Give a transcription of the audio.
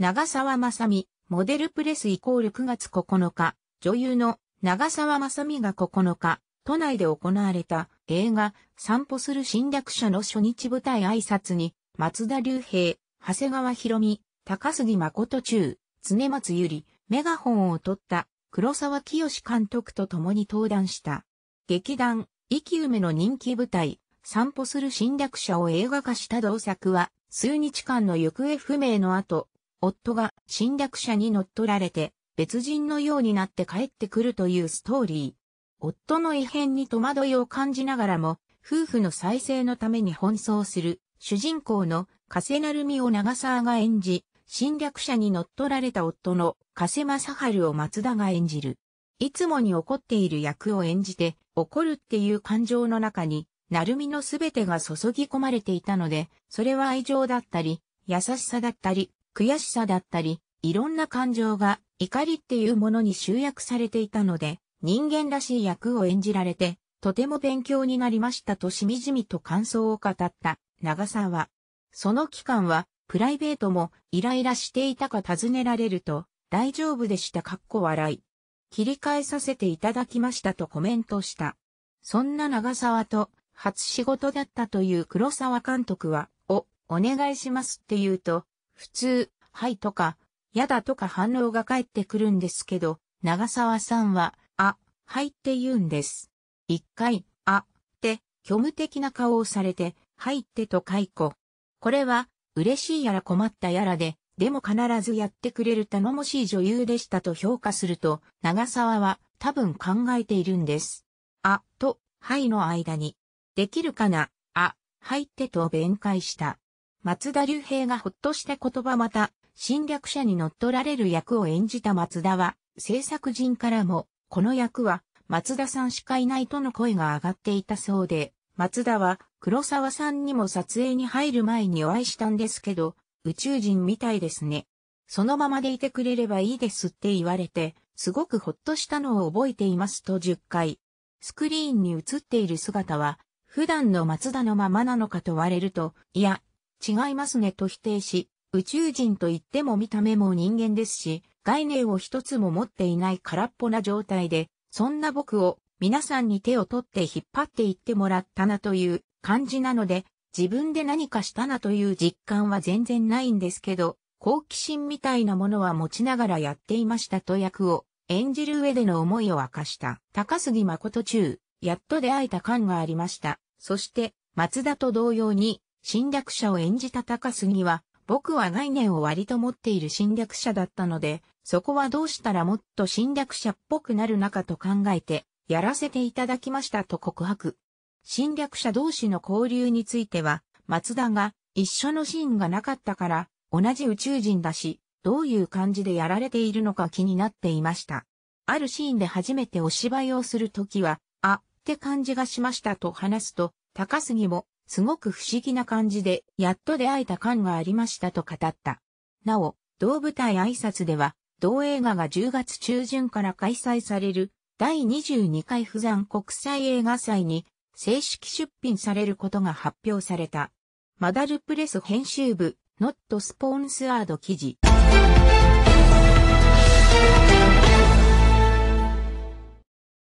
長沢さ美、モデルプレスイコール9月9日、女優の長沢さ美が9日、都内で行われた映画、散歩する侵略者の初日舞台挨拶に、松田龍平、長谷川博美、高杉誠中、常松ゆり、メガホンを取った黒沢清監督と共に登壇した。劇団、生き埋めの人気舞台、散歩する侵略者を映画化した同作は、数日間の行方不明の後、夫が侵略者に乗っ取られて、別人のようになって帰ってくるというストーリー。夫の異変に戸惑いを感じながらも、夫婦の再生のために奔走する、主人公の加瀬成美を長沢が演じ、侵略者に乗っ取られた夫の加瀬正治を松田が演じる。いつもに怒っている役を演じて、怒るっていう感情の中に、成美のすべてが注ぎ込まれていたので、それは愛情だったり、優しさだったり、悔しさだったり、いろんな感情が怒りっていうものに集約されていたので、人間らしい役を演じられて、とても勉強になりましたとしみじみと感想を語った長沢。その期間は、プライベートもイライラしていたか尋ねられると、大丈夫でしたかっこ笑い。切り替えさせていただきましたとコメントした。そんな長沢と初仕事だったという黒沢監督は、お、お願いしますって言うと、普通、はいとか、やだとか反応が返ってくるんですけど、長沢さんは、あ、はいって言うんです。一回、あ、って、虚無的な顔をされて、はいってと解雇。これは、嬉しいやら困ったやらで、でも必ずやってくれる頼もしい女優でしたと評価すると、長沢は多分考えているんです。あ、と、はいの間に、できるかな、あ、はいってと弁解した。松田龍平がほっとした言葉また、侵略者に乗っ取られる役を演じた松田は、制作人からも、この役は松田さんしかいないとの声が上がっていたそうで、松田は黒沢さんにも撮影に入る前にお会いしたんですけど、宇宙人みたいですね。そのままでいてくれればいいですって言われて、すごくほっとしたのを覚えていますと10回。スクリーンに映っている姿は、普段の松田のままなのかと言われると、いや、違いますねと否定し、宇宙人と言っても見た目も人間ですし、概念を一つも持っていない空っぽな状態で、そんな僕を皆さんに手を取って引っ張っていってもらったなという感じなので、自分で何かしたなという実感は全然ないんですけど、好奇心みたいなものは持ちながらやっていましたと役を演じる上での思いを明かした。高杉誠中、やっと出会えた感がありました。そして、松田と同様に、侵略者を演じた高杉は、僕は概念を割と持っている侵略者だったので、そこはどうしたらもっと侵略者っぽくなるのかと考えて、やらせていただきましたと告白。侵略者同士の交流については、松田が一緒のシーンがなかったから、同じ宇宙人だし、どういう感じでやられているのか気になっていました。あるシーンで初めてお芝居をするときは、あ、って感じがしましたと話すと、高杉も、すごく不思議な感じで、やっと出会えた感がありましたと語った。なお、同舞台挨拶では、同映画が10月中旬から開催される第22回不山国際映画祭に正式出品されることが発表された。マダルプレス編集部、ノットスポーンスアード記事。